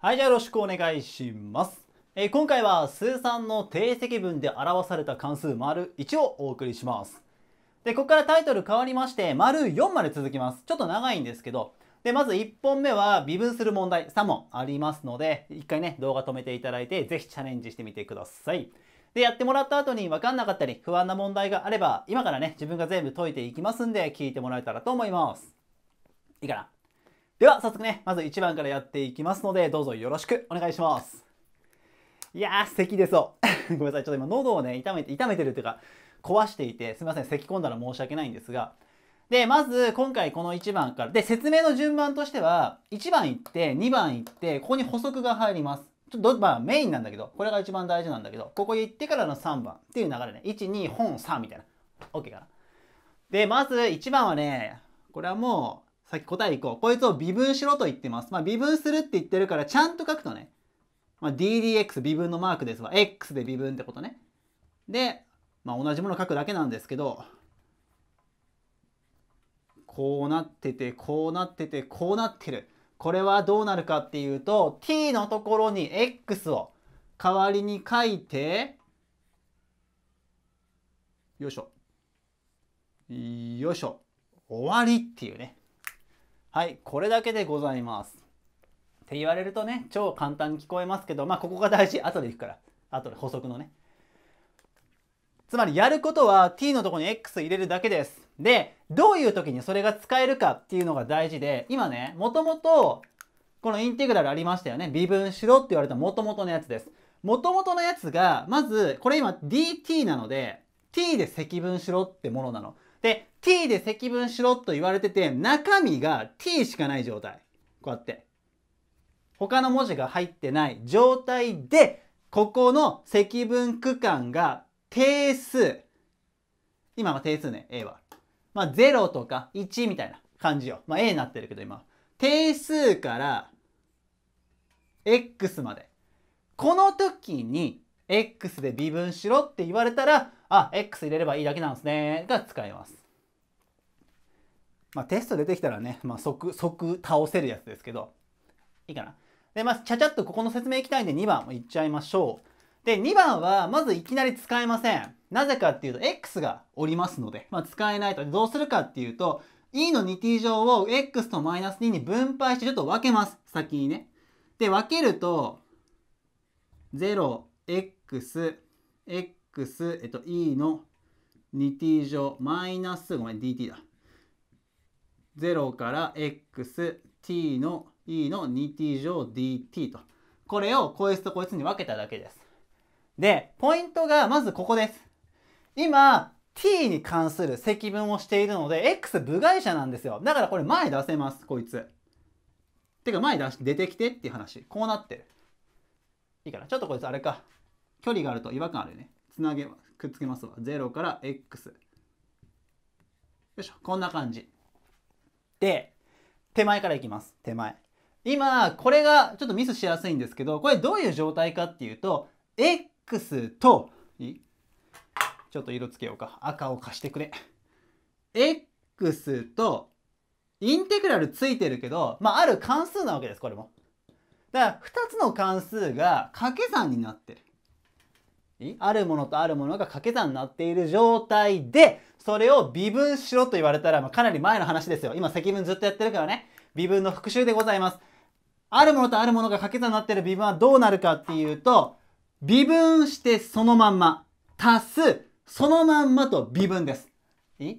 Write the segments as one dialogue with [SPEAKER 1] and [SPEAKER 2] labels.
[SPEAKER 1] はい、じゃあよろしくお願いします。えー、今回は数三の定積分で表された関数丸一をお送りします。で、ここからタイトル変わりまして、丸4まで続きます。ちょっと長いんですけど、で、まず1本目は微分する問題3問ありますので、一回ね、動画止めていただいて、ぜひチャレンジしてみてください。で、やってもらった後に分かんなかったり、不安な問題があれば、今からね、自分が全部解いていきますんで、聞いてもらえたらと思います。いいかなでは早速ね、まず1番からやっていきますので、どうぞよろしくお願いします。いやー、咳出そう。ごめんなさい、ちょっと今喉をね、痛めて、痛めてるっていうか、壊していて、すみません、咳込んだら申し訳ないんですが、で、まず今回この1番から、で、説明の順番としては、1番行って、2番行って、ここに補足が入ります。ちょっと、まあメインなんだけど、これが一番大事なんだけど、ここ行ってからの3番っていう流れね。1、2、本、3みたいな。OK かな。で、まず1番はね、これはもう、き答えいこう。こいつを微分しろと言ってます。まあ、微分するって言ってるから、ちゃんと書くとね、まあ、ddx 微分のマークですわ。x で微分ってことね。で、まあ、同じもの書くだけなんですけど、こうなってて、こうなってて、こうなってる。これはどうなるかっていうと、t のところに x を代わりに書いて、よいしょ。よいしょ。終わりっていうね。はい、これだけでございます。って言われるとね、超簡単に聞こえますけど、まあここが大事。後でいくから。後で補足のね。つまりやることは t のとこに x 入れるだけです。で、どういう時にそれが使えるかっていうのが大事で、今ね、もともとこのインテグラルありましたよね。微分しろって言われたもともとのやつです。もともとのやつが、まず、これ今 dt なので、t で積分しろってものなの。で、t で積分しろと言われてて、中身が t しかない状態。こうやって。他の文字が入ってない状態で、ここの積分区間が定数。今は定数ね、A は。まあ、0とか1みたいな感じよ。まあ、A になってるけど今。定数から X まで。この時に X で微分しろって言われたら、あ、X 入れればいいだけなんですね。が使えます。まあ、テスト出てきたらね、まあ、即、即倒せるやつですけど、いいかな。で、まあ、ちゃちゃっとここの説明いきたいんで2番いっちゃいましょう。で、2番は、まずいきなり使えません。なぜかっていうと、x がおりますので、まあ、使えないと。どうするかっていうと、e の 2t 乗を x とマイナス -2 に分配してちょっと分けます。先にね。で、分けると、0x、x、えっと、e の 2t 乗マイナス、ごめん、dt だ。0から xt の e の 2t 乗 dt と。これをこいつとこいつに分けただけです。で、ポイントがまずここです。今、t に関する積分をしているので、x 部外者なんですよ。だからこれ前出せます、こいつ。てか前出して出てきてっていう話。こうなってる。いいかな。ちょっとこいつあれか。距離があると違和感あるね。つなげ、くっつけますわ。0から x。よいしょ。こんな感じ。って手前からいきます手前今これがちょっとミスしやすいんですけどこれどういう状態かっていうと x とちょっと色つけようか赤を貸してくれ x とインテグラルついてるけど、まあ、ある関数なわけですこれもだから2つの関数が掛け算になってるあるものとあるものが掛け算になっている状態で、それを微分しろと言われたら、まあ、かなり前の話ですよ。今積分ずっとやってるからね。微分の復習でございます。あるものとあるものが掛け算になっている微分はどうなるかっていうと、微分してそのまんま、足す、そのまんまと微分です。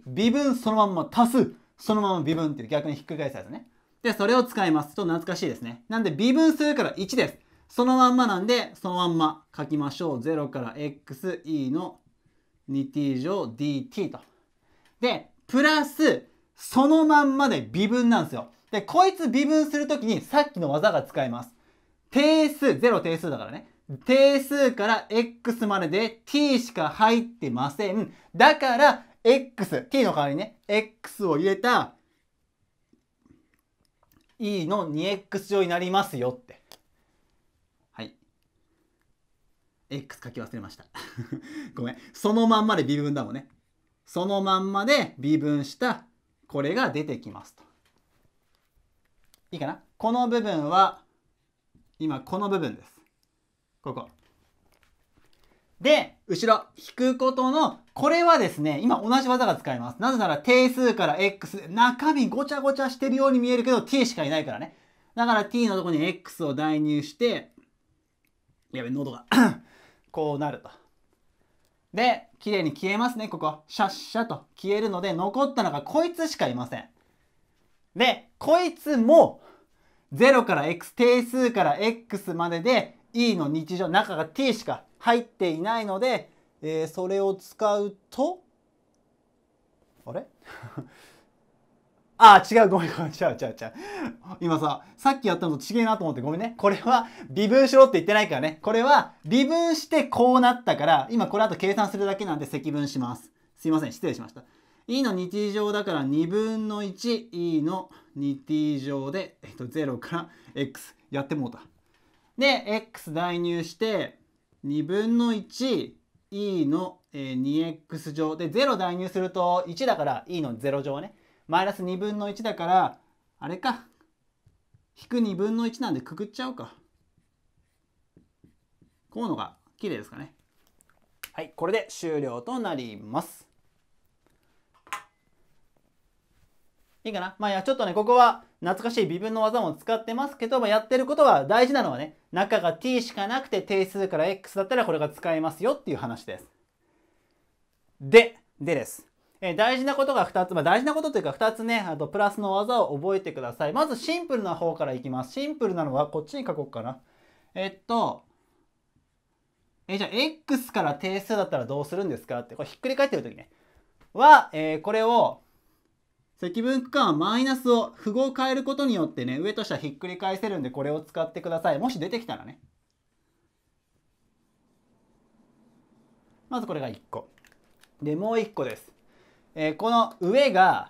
[SPEAKER 1] 微分そのまんま足す、そのまま微分っていう逆にひっくり返すやつね。で、それを使います。ちょっと懐かしいですね。なんで微分するから1です。そのまんまなんで、そのまんま書きましょう。0から xe の 2t 乗 dt と。で、プラス、そのまんまで微分なんですよ。で、こいつ微分するときにさっきの技が使えます。定数、0定数だからね。定数から x までで t しか入ってません。だから、x、t の代わりにね、x を入れた e の 2x 乗になりますよって。X 書き忘れました ごめん。そのまんまで微分だもんね。そのまんまで微分したこれが出てきますと。いいかなこの部分は、今この部分です。ここ。で、後ろ、引くことの、これはですね、今同じ技が使えます。なぜなら定数から X、中身ごちゃごちゃしてるように見えるけど t しかいないからね。だから t のとこに x を代入して、やべ、喉がこうなると。で、綺麗に消えますね、ここ。シャッシャと消えるので、残ったのがこいつしかいません。で、こいつも、0から x、定数から x までで e の日常、中が t しか入っていないので、えー、それを使うと、あれあ違う、ごめん、ごめん、違う、違う、違う。今さ、さっきやったのと違えなと思って、ごめんね。これは、微分しろって言ってないからね。これは、微分してこうなったから、今これあと計算するだけなんで積分します。すいません、失礼しました。e の2 t 乗だから2分の 1e の 2t 乗で、えっと、0から x やってもうた。で、x 代入して、2分の 1e の 2x 乗で、0代入すると1だから e の0乗はね、マイナス2分の1だからあれか引く2分の1なんでくくっちゃおうかこういうのが綺麗ですかねはいこれで終了となりますいいかなまあいやちょっとねここは懐かしい微分の技も使ってますけど、まあ、やってることは大事なのはね中が t しかなくて定数から x だったらこれが使えますよっていう話ですででですえー、大事なことが2つ、まあ、大事なことというか2つね、あとプラスの技を覚えてください。まずシンプルな方からいきます。シンプルなのはこっちに書こうかな。えっと、えー、じゃあ x から定数だったらどうするんですかって、これひっくり返ってる時ね。は、えー、これを積分区間はマイナスを符号を変えることによってね、上と下ひっくり返せるんでこれを使ってください。もし出てきたらね。まずこれが1個。で、もう1個です。えー、この上が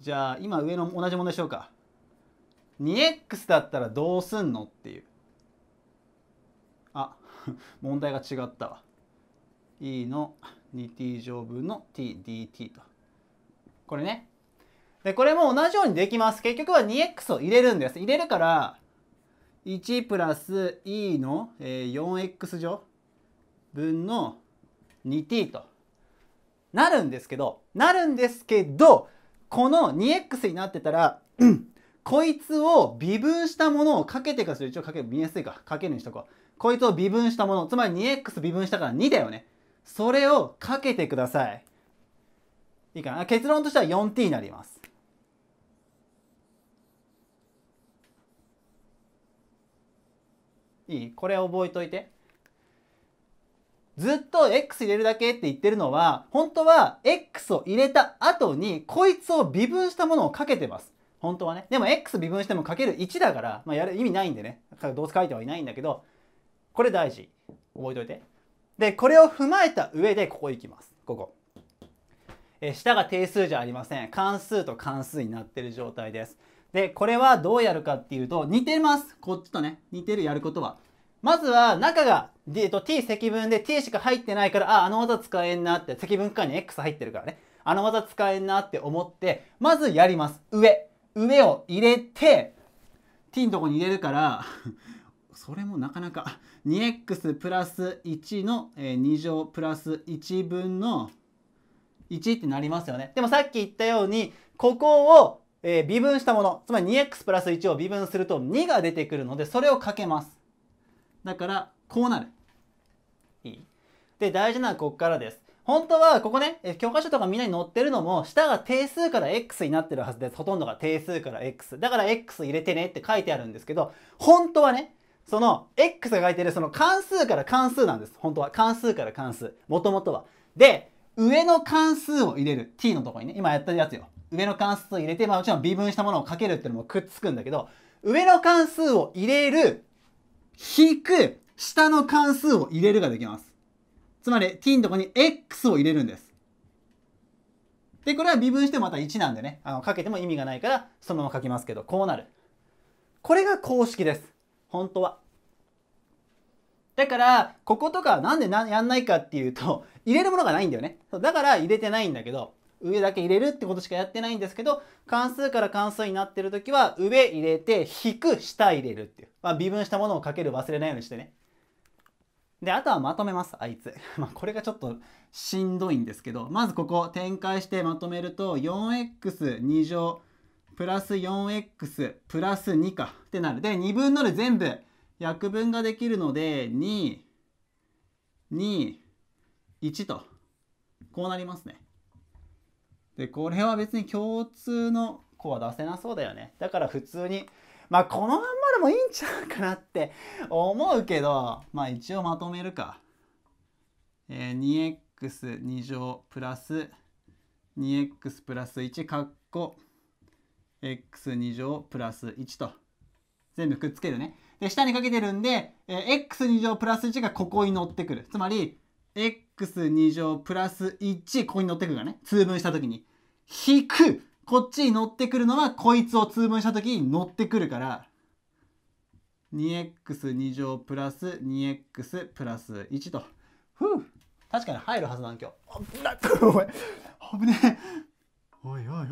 [SPEAKER 1] じゃあ今上の同じものでしょうか 2x だったらどうすんのっていうあ 問題が違ったわ e の 2t 乗分の tdt とこれねでこれも同じようにできます結局は 2x を入れるんです入れるから1プラス e の 4x 乗分の 2t となるんですけどなるんですけどこの 2x になってたら、うん、こいつを微分したものをかけてかする一応かける見やすいかかけるにしとこうこいつを微分したものつまり 2x 微分したから2だよねそれをかけてくださいいいかな結論としては 4t になりますいいこれ覚えといてずっと X 入れるだけって言ってるのは、本当は X を入れた後に、こいつを微分したものをかけてます。本当はね。でも X 微分してもかける1だから、まあ、やる意味ないんでね。どうせ書いてはいないんだけど、これ大事。覚えといて。で、これを踏まえた上で、ここ行きます。ここ。え下が定数じゃありません。関数と関数になってる状態です。で、これはどうやるかっていうと、似てます。こっちとね、似てるやることは。まずは中が、えっと、t 積分で t しか入ってないから、あ、あの技使えんなって、積分区間に x 入ってるからね。あの技使えんなって思って、まずやります。上。上を入れて、t のとこに入れるから それもなかなか 2x プラス1の2乗プラス1分の1ってなりますよね。でもさっき言ったように、ここを微分したもの、つまり 2x プラス1を微分すると2が出てくるので、それをかけます。だからこうなる。いいで大事なのはここからです。本当はここね教科書とかみんなに載ってるのも下が定数から x になってるはずですほとんどが定数から x だから x 入れてねって書いてあるんですけど本当はねその x が書いてるその関数から関数なんです本当は関数から関数もともとはで上の関数を入れる t のとこにね今やったやつよ上の関数を入れて、まあ、もちろん微分したものをかけるっていうのもくっつくんだけど上の関数を入れる引く下の関数を入れるができます。つまり t のとこに x を入れるんです。で、これは微分してもまた1なんでね、あのかけても意味がないからそのまま書きますけど、こうなる。これが公式です。本当は。だから、こことかなんでやんないかっていうと、入れるものがないんだよね。だから入れてないんだけど、上だけ入れるってことしかやってないんですけど関数から関数になってる時は上入れて引く下入れるっていう、まあ、微分したものをかける忘れないようにしてねであとはまとめますあいつ まあこれがちょっとしんどいんですけどまずここ展開してまとめると 4x2 乗プラス 4x プラス2かってなるで2分ので全部約分ができるので221とこうなりますねでこれは別に共通の子は出せなそうだよねだから普通にまあこのまんまでもいいんちゃうかなって思うけどまあ一応まとめるか、えー、2x2 乗プラス 2x プラス1かっこ x2 乗プラス1と全部くっつけるねで下にかけてるんで、えー、x2 乗プラス1がここに乗ってくるつまり x2 乗プラス1ここに乗ってくるからね通分した時に引くこっちに乗ってくるのはこいつを通分した時に乗ってくるから 2x2 乗プラス 2x プラス1と。ふう確かに入るはずなん今日。危なっおい危ねえおいおいおい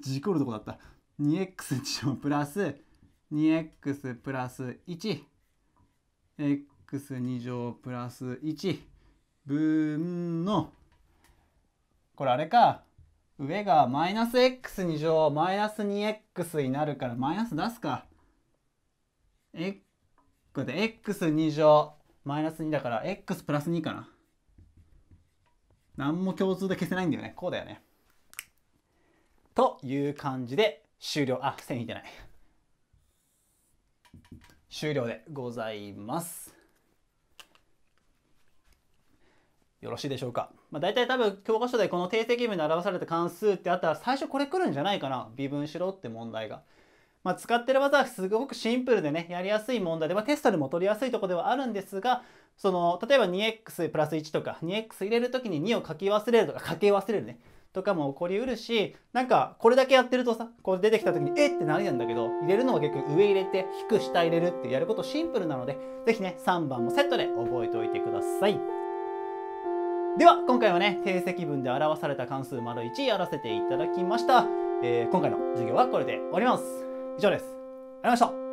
[SPEAKER 1] 事故るとこだった。2x 乗プラス 2x プラス 1x2 乗プラス1分のこれあれか上がマイナス x 二乗マイナス 2x になるからマイナス出すか。え、これで x2 乗マイナス2だから x プラス2かな。何も共通で消せないんだよね。こうだよね。という感じで終了。あ、線引いてない。終了でございます。よろしいでしょうか。まあ、大体多分教科書でこの定積分で表された関数ってあったら最初これ来るんじゃないかな。微分しろって問題が。まあ、使ってる技はすごくシンプルでね、やりやすい問題で、まあ、テストでも取りやすいとこではあるんですが、その、例えば 2x プラス1とか、2x 入れるときに2を書き忘れるとか、書き忘れるね、とかも起こりうるし、なんか、これだけやってるとさ、こう出てきたときに、えってなるんだけど、入れるのは結局上入れて、引く下入れるってやることシンプルなので、ぜひね、3番もセットで覚えておいてください。では今回はね定積分で表された関数丸 ① やらせていただきました、えー、今回の授業はこれで終わります以上ですありがとうございました